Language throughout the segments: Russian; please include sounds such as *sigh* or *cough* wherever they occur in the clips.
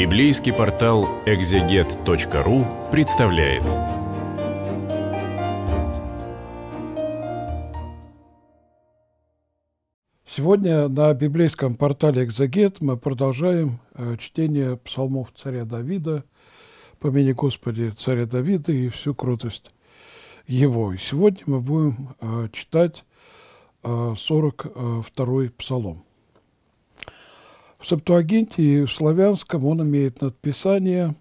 Библейский портал экзегет.ру представляет. Сегодня на библейском портале «Экзегет» мы продолжаем э, чтение псалмов царя Давида. «Помяни, Господи, царя Давида и всю крутость его». И сегодня мы будем э, читать 42-й э, псалом. В Септуагинте и в Славянском он имеет надписание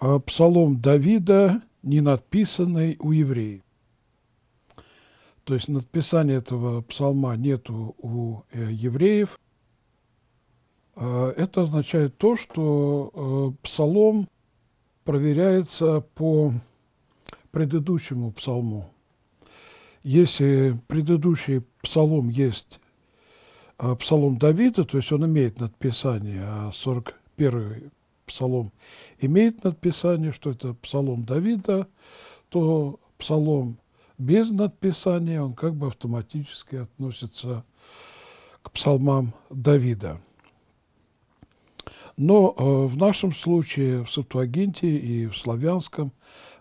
а, «Псалом Давида, не надписанный у евреев». То есть надписания этого псалма нету у э, евреев. А, это означает то, что э, псалом проверяется по предыдущему псалму. Если предыдущий псалом есть псалом Давида, то есть он имеет надписание, а 41 псалом имеет надписание, что это псалом Давида, то псалом без надписания, он как бы автоматически относится к псалмам Давида. Но э, в нашем случае, в Септуагинте и в Славянском,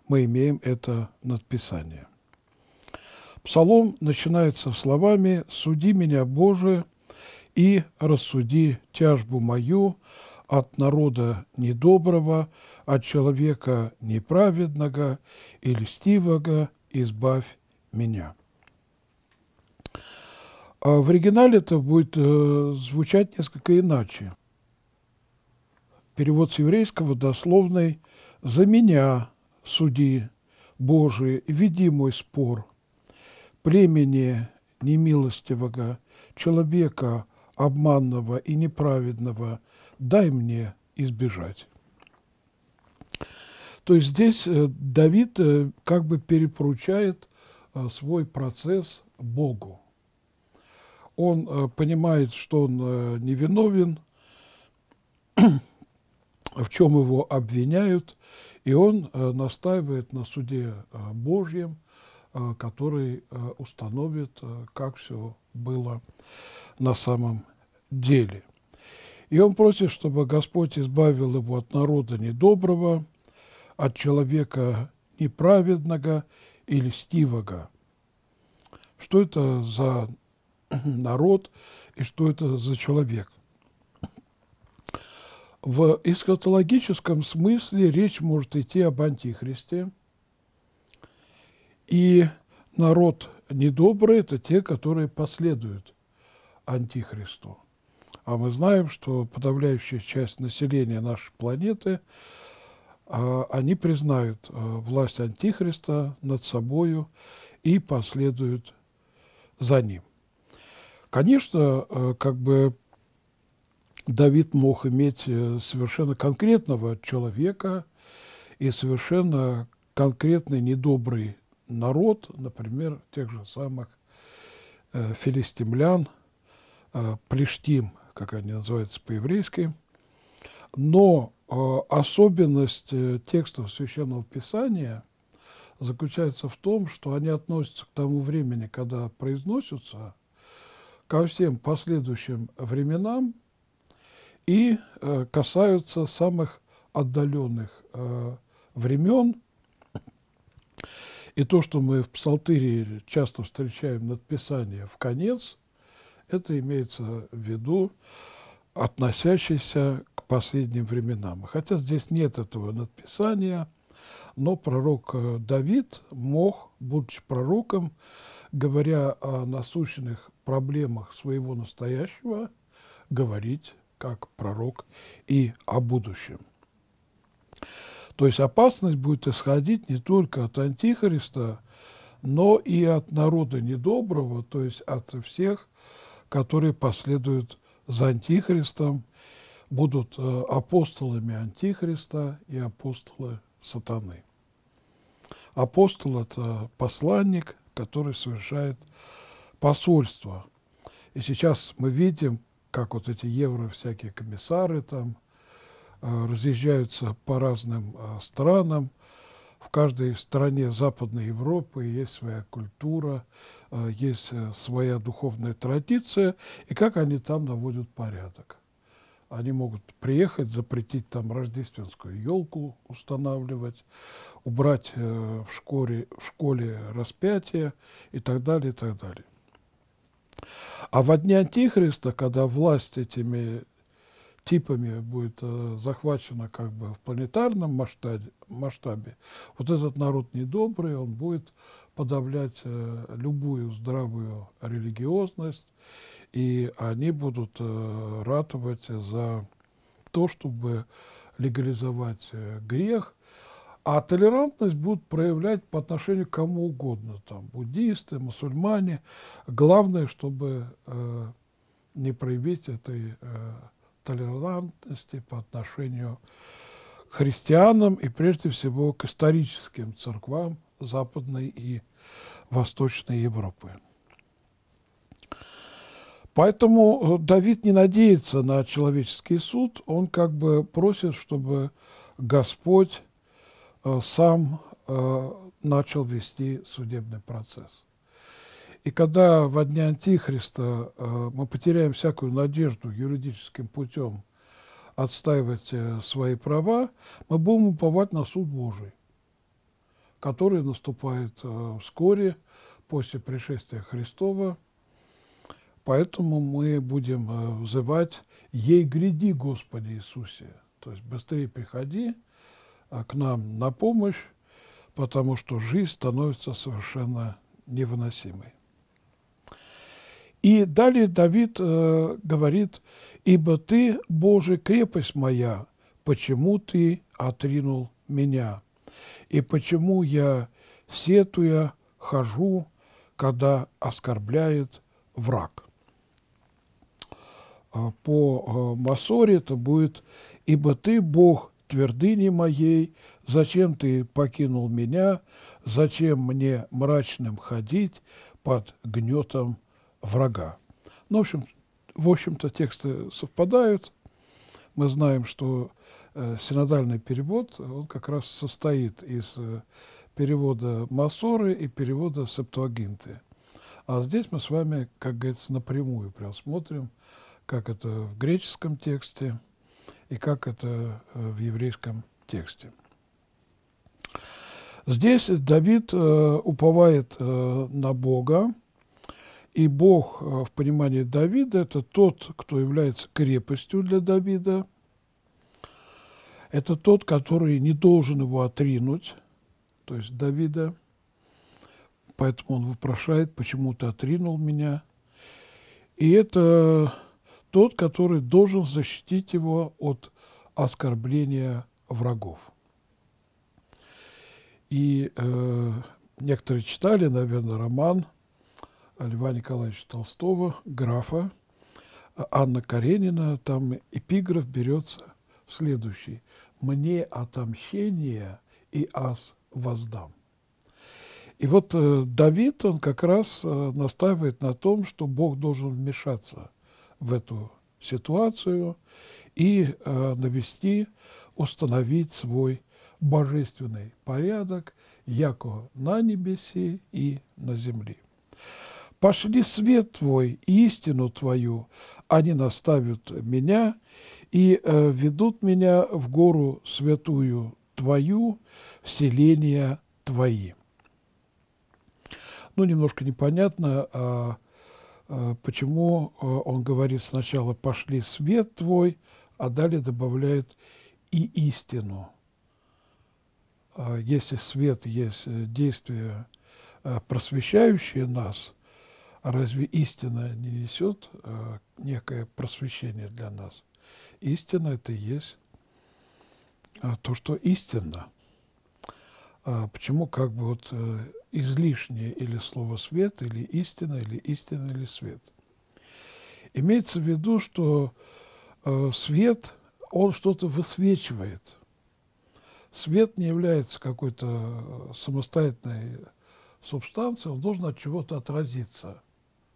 мы имеем это надписание. Псалом начинается словами «Суди меня, Боже, и рассуди тяжбу мою от народа недоброго, от человека неправедного и льстивого избавь меня». А в оригинале это будет э, звучать несколько иначе. Перевод с еврейского дословный «За меня суди, Божие, веди мой спор, племени немилостивого, человека обманного и неправедного дай мне избежать. То есть здесь э, Давид э, как бы перепоручает э, свой процесс Богу. Он понимает, что он невиновен, *clears throat* в чем его обвиняют, и он настаивает на суде Божьем, который установит, как все было на самом деле. И он просит, чтобы Господь избавил его от народа недоброго, от человека неправедного и льстивого. Что это за *clears throat* народ и что это за человек? В эскатологическом смысле речь может идти об антихристе. И народ недобрый – это те, которые последуют антихристу. А мы знаем, что подавляющая часть населения нашей планеты, а, они признают а, власть антихриста над собою и последуют за ним. Конечно, а, как бы Давид мог иметь э, совершенно конкретного человека и совершенно конкретный недобрый народ, например, тех же самых э, филистимлян – э, плештим, как они называются по-еврейски. Но э, особенность э, текстов Священного Писания заключается в том, что они относятся к тому времени, когда произносятся, ко всем последующим временам и э, касаются самых отдаленных э, времен. И то, что мы в Псалтире часто встречаем надписание в конец, это имеется в виду относящийся к последним временам. Хотя здесь нет этого надписания, но пророк э, Давид мог, будучи пророком, говоря о насущных проблемах своего настоящего, говорить как пророк и о будущем. То есть опасность будет исходить не только от Антихриста, но и от народа недоброго, то есть от всех которые последуют за Антихристом, будут э, апостолами Антихриста и апостолы сатаны. Апостол – это посланник, который совершает посольство. И сейчас мы видим, как вот эти евро всякие комиссары там э, разъезжаются по разным э, странам – в каждой стране Западной Европы есть своя культура, э, есть э, своя духовная традиция, и как они там наводят порядок. Они могут приехать, запретить там рождественскую елку устанавливать, убрать э, в школе, в школе распятие и так далее, и так далее. А во дни Антихриста, когда власть этими типами будет э, захвачено как бы в планетарном масштабе, масштабе, вот этот народ недобрый, он будет подавлять э, любую здравую религиозность, и они будут э, ратовать за то, чтобы легализовать э, грех, а толерантность будут проявлять по отношению к кому угодно, там, буддисты, мусульмане. Главное, чтобы э, не проявить этой э, толерантности по отношению к христианам и прежде всего к историческим церквам Западной и Восточной Европы. Поэтому э, Давид не надеется на человеческий суд, он как бы просит, чтобы Господь э, сам э, начал вести судебный процесс. И когда во дне Антихриста э, мы потеряем всякую надежду юридическим путем отстаивать э, свои права, мы будем уповать на суд Божий, который наступает э, вскоре после пришествия Христова. Поэтому мы будем взывать «Ей гряди, Господи Иисусе!» То есть быстрее приходи к нам на помощь, потому что жизнь становится совершенно невыносимой. И далее Давид э, говорит, «Ибо ты, Боже, крепость моя, почему ты отринул меня? И почему я, сетуя, хожу, когда оскорбляет враг?» а, По э, Масоре это будет «Ибо ты, Бог, твердыни моей, зачем ты покинул меня, зачем мне мрачным ходить под гнетом врага. Ну, в общем, в общем-то, тексты совпадают. Мы знаем, что э, синодальный перевод, э, он как раз состоит из э, перевода Масоры и перевода Септуагинты. А здесь мы с вами, как говорится, напрямую прям смотрим, как это в греческом тексте и как это э, в еврейском тексте. Здесь Давид э, уповает э, на Бога, и Бог э, в понимании Давида – это тот, кто является крепостью для Давида, это тот, который не должен его отринуть, то есть Давида. Поэтому он вопрошает, почему ты отринул меня. И это тот, который должен защитить его от оскорбления врагов. И э, некоторые читали, наверное, роман – Льва Николаевича Толстого, графа а Анна Каренина, там эпиграф берется следующий. «Мне отомщение и аз воздам». И вот э, Давид, он как раз э, настаивает на том, что Бог должен вмешаться в эту ситуацию и э, навести, установить свой божественный порядок, яко на небесе и на земле пошли свет Твой и истину Твою. Они наставят меня и э, ведут меня в гору святую Твою, вселения Твои». Ну, немножко непонятно, а, а, почему э, он говорит сначала «пошли свет Твой», а далее добавляет «и истину». А, если свет есть э, действие просвещающее нас, а разве истина не несет э, некое просвещение для нас? Истина — это и есть э, то, что истинно. А почему как бы вот э, излишнее или слово «свет», или «истина», или «истина», или «свет»? Имеется в виду, что э, свет, он что-то высвечивает. Свет не является какой-то э, самостоятельной э, субстанцией, он должен от чего-то отразиться –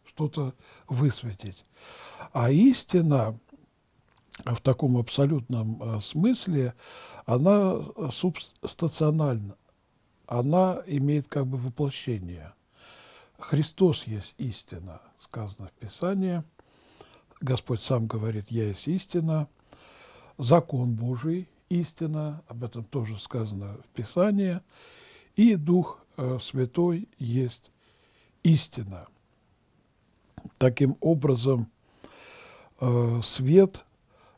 что-то высветить. А истина в таком абсолютном э, смысле, она э, субстациональна, она имеет как бы воплощение. Христос есть истина, сказано в Писании. Господь сам говорит, я есть истина. Закон Божий – истина, об этом тоже сказано в Писании. И Дух э, Святой есть истина. Таким образом, э, свет,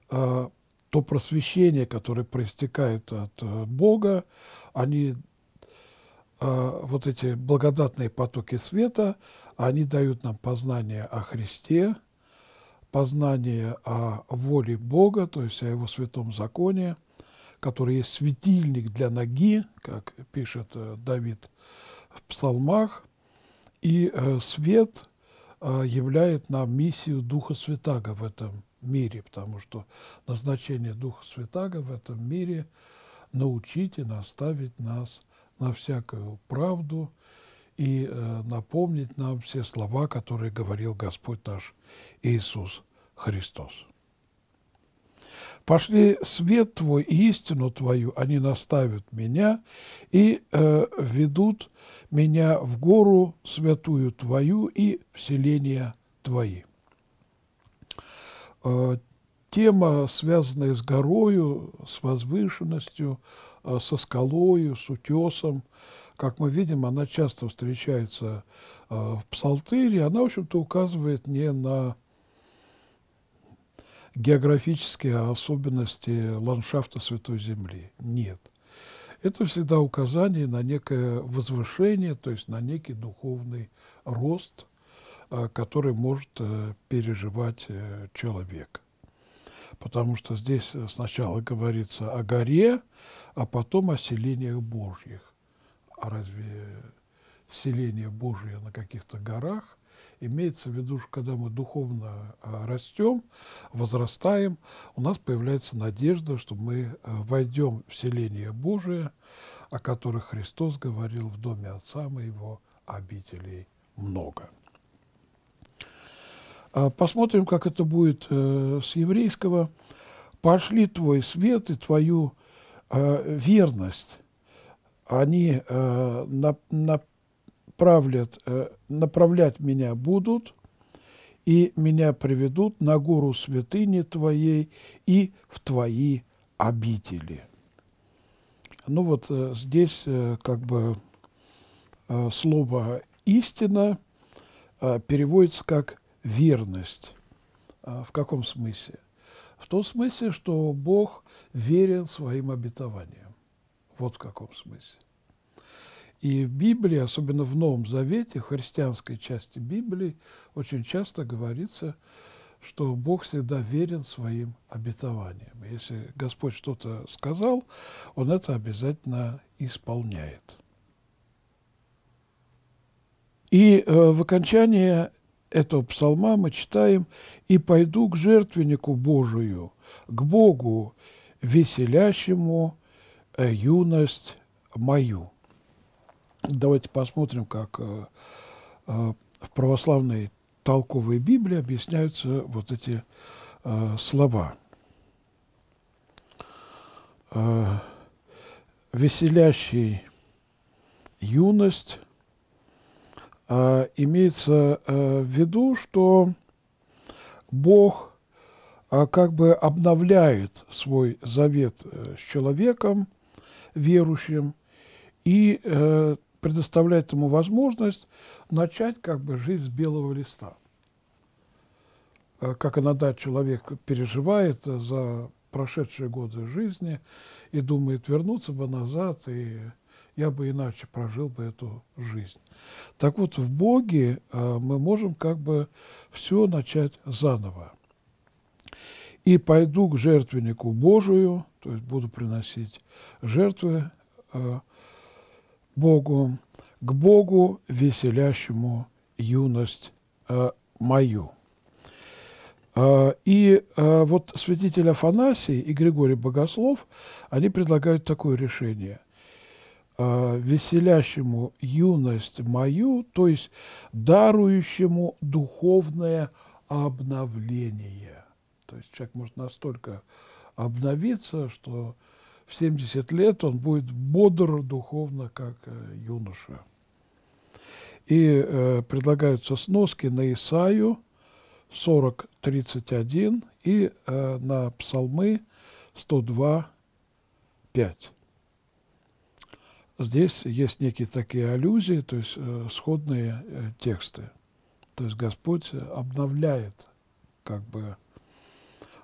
э, то просвещение, которое проистекает от э, Бога, они, вот эти благодатные потоки света, они дают нам познание о Христе, познание о воле Бога, то есть о Его святом законе, который есть светильник для ноги, как пишет Давид в псалмах, и свет – а, являет нам миссию Духа Святаго в этом мире, потому что назначение Духа Святаго в этом мире – научить и наставить нас на всякую правду и э, напомнить нам все слова, которые говорил Господь наш Иисус Христос. Пошли свет Твой и истину Твою, они наставят меня и э, ведут меня в гору святую Твою и вселение Твои. Э, тема, связанная с горою, с возвышенностью, э, со скалою, с утесом, как мы видим, она часто встречается э, в псалтыре, она, в общем-то, указывает не на географические особенности ландшафта Святой Земли. Нет. Это всегда указание на некое возвышение, то есть на некий духовный рост, э, который может э, переживать э, человек. Потому что здесь сначала говорится о горе, а потом о селениях Божьих. А разве селение Божие на каких-то горах Имеется в виду, что когда мы духовно а, растем, возрастаем, у нас появляется надежда, что мы а, войдем в селение Божие, о которых Христос говорил в доме Отца Моего, обителей много. А, посмотрим, как это будет э, с еврейского. «Пошли твой свет и твою верность». Они на, на, направлят, э, направлять меня будут, и меня приведут на гору святыни Твоей и в Твои обители». Ну вот э, здесь э, как бы слово «истина» переводится как «верность». А в каком смысле? В том смысле, что Бог верен своим обетованиям. Вот в каком смысле. И в Библии, особенно в Новом Завете, в христианской части Библии, очень часто говорится, что Бог всегда верен своим обетованиям. Если Господь что-то сказал, Он это обязательно исполняет. И э, в окончании этого псалма мы читаем «И пойду к жертвеннику Божию, к Богу, веселящему э, юность мою». Давайте посмотрим, как э, э, в православной толковой Библии объясняются вот эти э, слова. Веселящий юность имеется в виду, что Бог как бы обновляет свой завет с человеком, верующим, и предоставляет ему возможность начать как бы жизнь с белого листа. Э, как иногда человек переживает э, за прошедшие годы жизни и думает, вернуться бы назад, и я бы иначе прожил бы эту жизнь. Так вот, в Боге э, мы можем как бы все начать заново. «И пойду к жертвеннику Божию», то есть буду приносить жертвы, Богу, к Богу, веселящему юность э, мою. Э, и э, вот святитель Афанасий и Григорий Богослов, они предлагают такое решение. веселящему юность мою, то есть дарующему духовное обновление. То есть человек может настолько обновиться, что в 70 лет он будет бодр духовно, как э, юноша. И э, предлагаются сноски на Исаю 40.31 и э, на Псалмы 102.5. Здесь есть некие такие аллюзии, то есть э, сходные э, тексты. То есть Господь обновляет как бы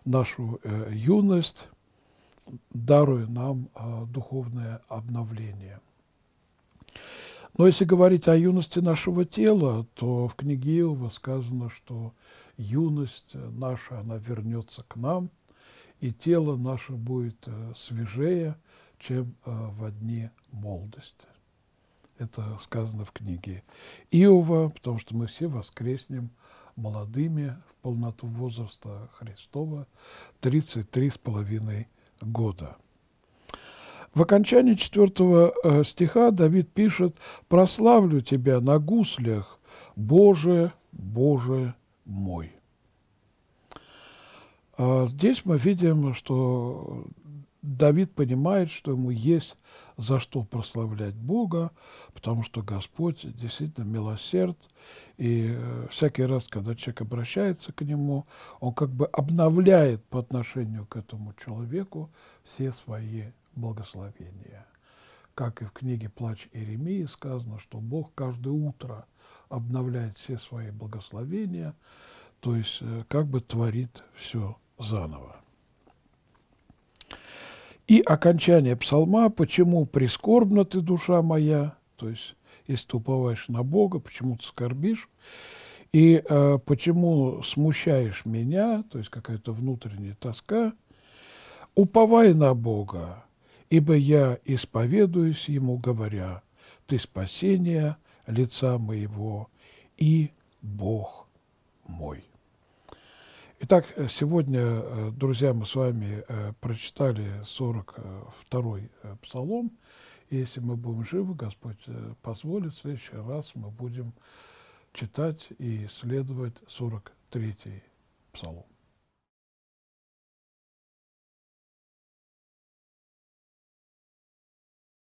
нашу э, юность, даруя нам а, духовное обновление. Но если говорить о юности нашего тела, то в книге Иова сказано, что юность э, наша, она вернется к нам, и тело наше будет э, свежее, чем э, в дни молодости. Это сказано в книге Иова, потому что мы все воскреснем молодыми в полноту возраста Христова 33,5 года. В окончании четвертого э, стиха Давид пишет «Прославлю тебя на гуслях, Боже, Боже мой». А здесь мы видим, что Давид понимает, что ему есть за что прославлять Бога, потому что Господь действительно милосерд, и э, всякий раз, когда человек обращается к Нему, он как бы обновляет по отношению к этому человеку все свои благословения. Как и в книге «Плач Иеремии» сказано, что Бог каждое утро обновляет все свои благословения, то есть э, как бы творит все заново. И окончание псалма «Почему прискорбна ты, душа моя?» То есть, если ты уповаешь на Бога, почему ты скорбишь? И э, почему смущаешь меня, то есть какая-то внутренняя тоска? Уповай на Бога, ибо я исповедуюсь Ему, говоря, «Ты спасение лица моего и Бог мой». Итак, э, сегодня, э, друзья, мы с вами э, прочитали 42-й псалом. Если мы будем живы, Господь позволит, в следующий раз мы будем читать и исследовать 43-й псалом.